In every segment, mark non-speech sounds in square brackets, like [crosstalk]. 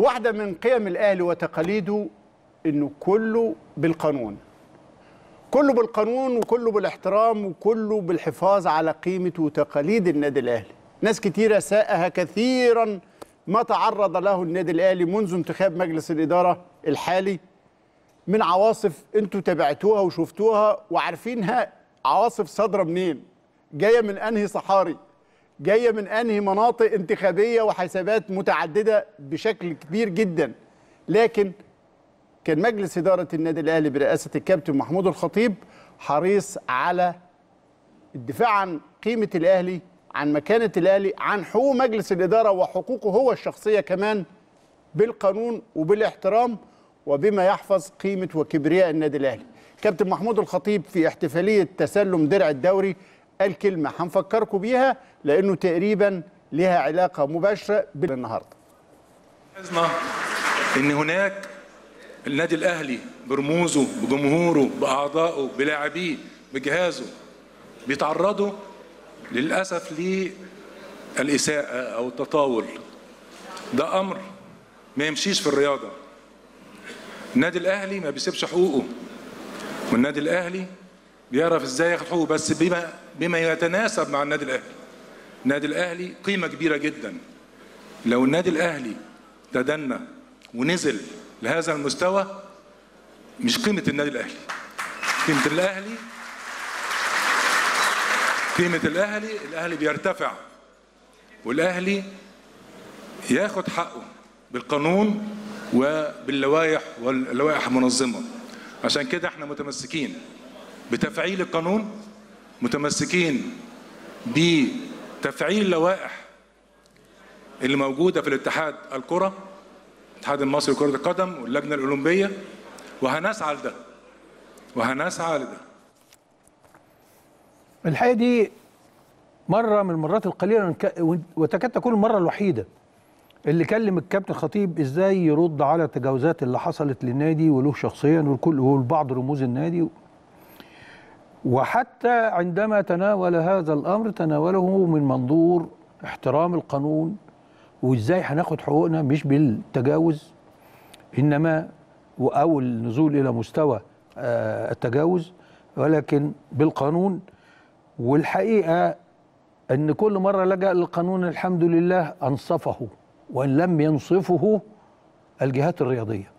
واحدة من قيم الأهل وتقاليده إنه كله بالقانون كله بالقانون وكله بالاحترام وكله بالحفاظ على قيمة وتقاليد النادي الأهلي ناس كتيرة ساءها كثيرا ما تعرض له النادي الأهلي منذ انتخاب مجلس الإدارة الحالي من عواصف انتوا تابعتوها وشفتوها وعارفينها عواصف صادرة منين جاية من أنهي صحاري جايه من انهي مناطق انتخابيه وحسابات متعدده بشكل كبير جدا لكن كان مجلس اداره النادي الاهلي برئاسه الكابتن محمود الخطيب حريص على الدفاع عن قيمه الاهلي عن مكانه الاهلي عن حقوق مجلس الاداره وحقوقه هو الشخصيه كمان بالقانون وبالاحترام وبما يحفظ قيمه وكبرياء النادي الاهلي كابتن محمود الخطيب في احتفاليه تسلم درع الدوري قال كلمة هنفكركم بيها لأنه تقريبا لها علاقة مباشرة بالنهاردة لاحظنا إن هناك النادي الأهلي برموزه بجمهوره بأعضائه بلاعبيه بجهازه بيتعرضوا للأسف للإساءة أو التطاول ده أمر ما يمشيش في الرياضة النادي الأهلي ما بيسيبش حقوقه والنادي الأهلي بيعرف ازاي ياخد حقوقه بس بما بما يتناسب مع النادي الاهلي النادي الاهلي قيمه كبيره جدا لو النادي الاهلي تدنى ونزل لهذا المستوى مش قيمه النادي الاهلي قيمه الاهلي قيمه الاهلي الاهلي بيرتفع والاهلي ياخد حقه بالقانون وباللوائح واللوائح المنظمه عشان كده احنا متمسكين بتفعيل القانون متمسكين بتفعيل لوائح اللي موجوده في الاتحاد الكره الاتحاد المصري لكره القدم واللجنه الاولمبيه وهنسعى لده وهنسعى لده الحقيقه دي مره من المرات القليله وتكاد تكون المره الوحيده اللي كلم الكابتن خطيب ازاي يرد على التجاوزات اللي حصلت للنادي وله شخصيا والكل والبعض رموز النادي وحتى عندما تناول هذا الأمر تناوله من منظور احترام القانون وإزاي هناخد حقوقنا مش بالتجاوز إنما أو النزول إلى مستوى آه، التجاوز ولكن بالقانون والحقيقة أن كل مرة لجأ للقانون الحمد لله أنصفه وإن لم ينصفه الجهات الرياضية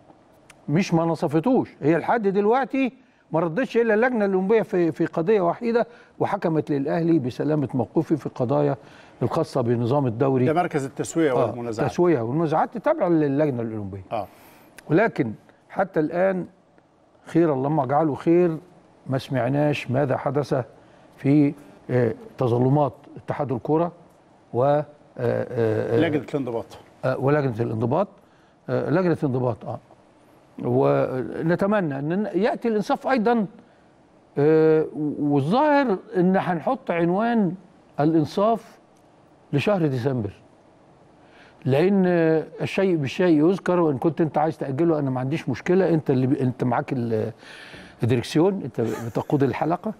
مش ما نصفتوش هي لحد دلوقتي ما ردتش الا اللجنه الاولمبيه في في قضيه وحيده وحكمت للاهلي بسلامه موقوفي في القضايا الخاصه بنظام الدوري ده مركز التسويه آه والمنازعات التسويه والمنازعات تابعه للجنه الاولمبيه اه ولكن حتى الان خير اللهم اجعله خير ما سمعناش ماذا حدث في آه، تظلمات اتحاد الكوره و لجنه آه، الانضباط ولجنه الانضباط آه، لجنه الانضباط اه ونتمنى ان ياتي الانصاف ايضا آه، والظاهر ان هنحط عنوان الانصاف لشهر ديسمبر لان الشيء بالشيء يذكر وان كنت انت عايز تاجله انا ما عنديش مشكله انت اللي انت معاك الديركسيون انت بتقود الحلقه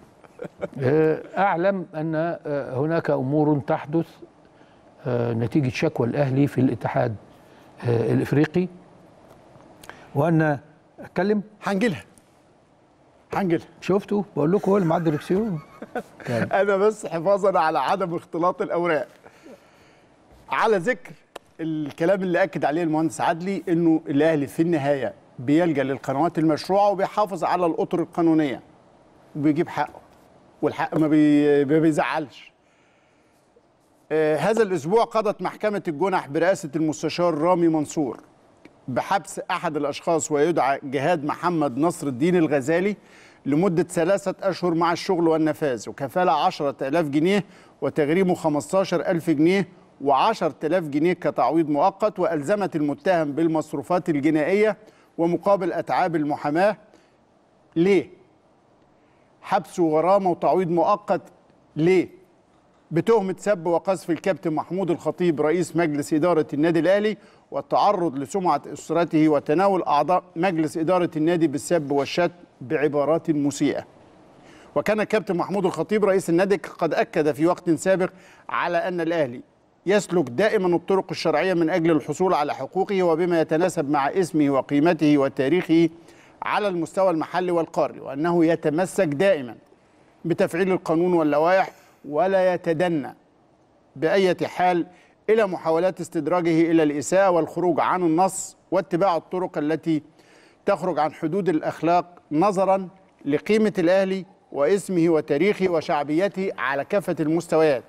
آه، اعلم ان آه، هناك امور تحدث نتيجه شكوى الاهلي في الاتحاد الافريقي وانا اتكلم هنجلها هنجلها شفتوا بقول لكم هو اللي معاه الدركسيون [laughs] انا بس حفاظا على عدم اختلاط الاوراق على ذكر الكلام اللي اكد عليه المهندس عدلي انه الاهلي في النهايه بيلجا للقنوات المشروعه وبيحافظ على الاطر القانونيه وبيجيب حقه والحق ما, ما بيزعلش آه هذا الاسبوع قضت محكمه الجنح برئاسه المستشار رامي منصور بحبس أحد الأشخاص ويدعى جهاد محمد نصر الدين الغزالي لمدة ثلاثة أشهر مع الشغل والنفاذ وكفالة 10000 جنيه وتغريمه 15000 جنيه و10000 جنيه كتعويض مؤقت وألزمت المتهم بالمصروفات الجنائية ومقابل أتعاب المحاماة ليه؟ حبس وغرامة وتعويض مؤقت ليه؟ بتهمة سب وقذف الكابتن محمود الخطيب رئيس مجلس إدارة النادي الأهلي والتعرض لسمعة أسرته وتناول أعضاء مجلس إدارة النادي بالسب والشتم بعبارات مسيئة وكان الكابتن محمود الخطيب رئيس النادي قد أكد في وقت سابق على أن الأهلي يسلك دائما الطرق الشرعية من أجل الحصول على حقوقه وبما يتناسب مع اسمه وقيمته وتاريخه على المستوى المحلي والقاري وأنه يتمسك دائما بتفعيل القانون واللوائح ولا يتدنى بأية حال إلى محاولات استدراجه إلى الإساءة والخروج عن النص واتباع الطرق التي تخرج عن حدود الأخلاق نظرا لقيمة الأهلي واسمه وتاريخه وشعبيته على كافة المستويات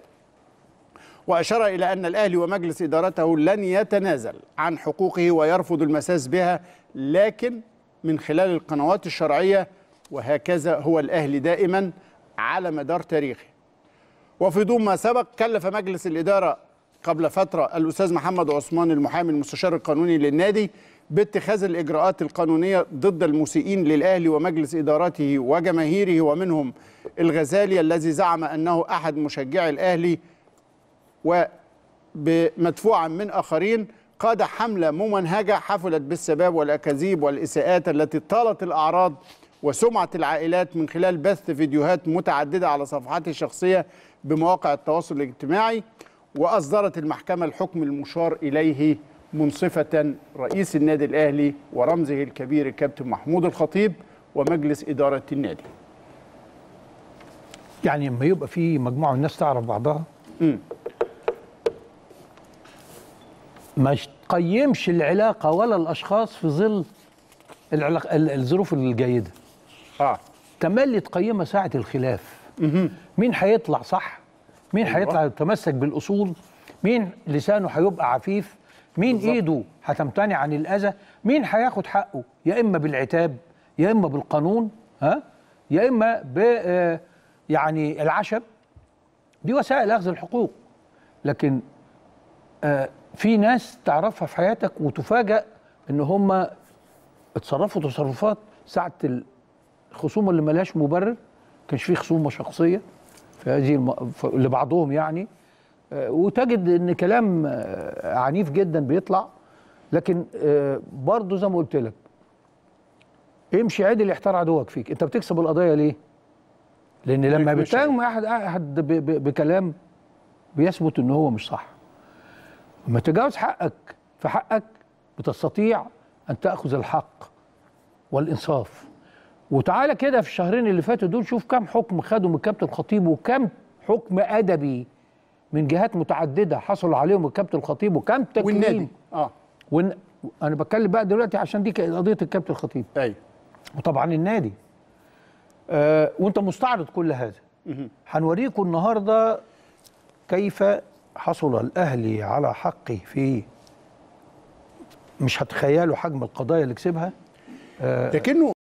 وأشار إلى أن الأهلي ومجلس إدارته لن يتنازل عن حقوقه ويرفض المساس بها لكن من خلال القنوات الشرعية وهكذا هو الأهلي دائما على مدار تاريخه وفي ضوء ما سبق كلف مجلس الإدارة قبل فترة الأستاذ محمد عثمان المحامي المستشار القانوني للنادي باتخاذ الإجراءات القانونية ضد المسيئين للأهلي ومجلس إدارته وجماهيره ومنهم الغزالي الذي زعم أنه أحد مشجعي الأهلي ومدفوعا من آخرين قاد حملة ممنهجة حفلت بالسباب والأكاذيب والإساءات التي طالت الأعراض وسمعة العائلات من خلال بث فيديوهات متعددة على صفحاته الشخصية بمواقع التواصل الاجتماعي وأصدرت المحكمة الحكم المشار إليه منصفة رئيس النادي الأهلي ورمزه الكبير الكابتن محمود الخطيب ومجلس إدارة النادي يعني لما يبقى في مجموعة من الناس تعرف بعضها م. ما تقيمش العلاقة ولا الأشخاص في ظل العلاق... الظروف الجيدة اه تملي تقيمها ساعة الخلاف مم. مين هيطلع صح مين أيوة. هيطلع يتمسك بالاصول مين لسانه هيبقى عفيف مين بالزبط. ايده هتمتنع عن الاذى مين هياخد حقه يا اما بالعتاب يا اما بالقانون ها يا اما ب آه، يعني العشب دي وسائل اخذ الحقوق لكن آه، في ناس تعرفها في حياتك وتفاجأ ان هم اتصرفوا تصرفات ساعه الخصومه اللي ملهاش مبرر كانش في خصومه شخصيه في هذه لبعضهم يعني آه، وتجد ان كلام آه، عنيف جدا بيطلع لكن آه، برضه زي ما قلت لك امشي عدل احتار عدوك فيك انت بتكسب القضيه ليه لان لما بتتهم احد احد بكلام بيثبت ان هو مش صح لما تجاوز حقك في حقك بتستطيع ان تاخذ الحق والانصاف وتعالى كده في الشهرين اللي فاتوا دول شوف كم حكم خدوا من الكابتن الخطيب وكم حكم ادبي من جهات متعدده حصل عليهم من كابتن الخطيب وكم تكريم والنادي اه ون... انا بتكلم بقى دلوقتي عشان دي قضيه الكابتن الخطيب ايوه وطبعا النادي آه وانت مستعرض كل هذا هنوريكم النهارده كيف حصل الاهلي على حقه في مش هتخيلوا حجم القضايا اللي كسبها آه لكنه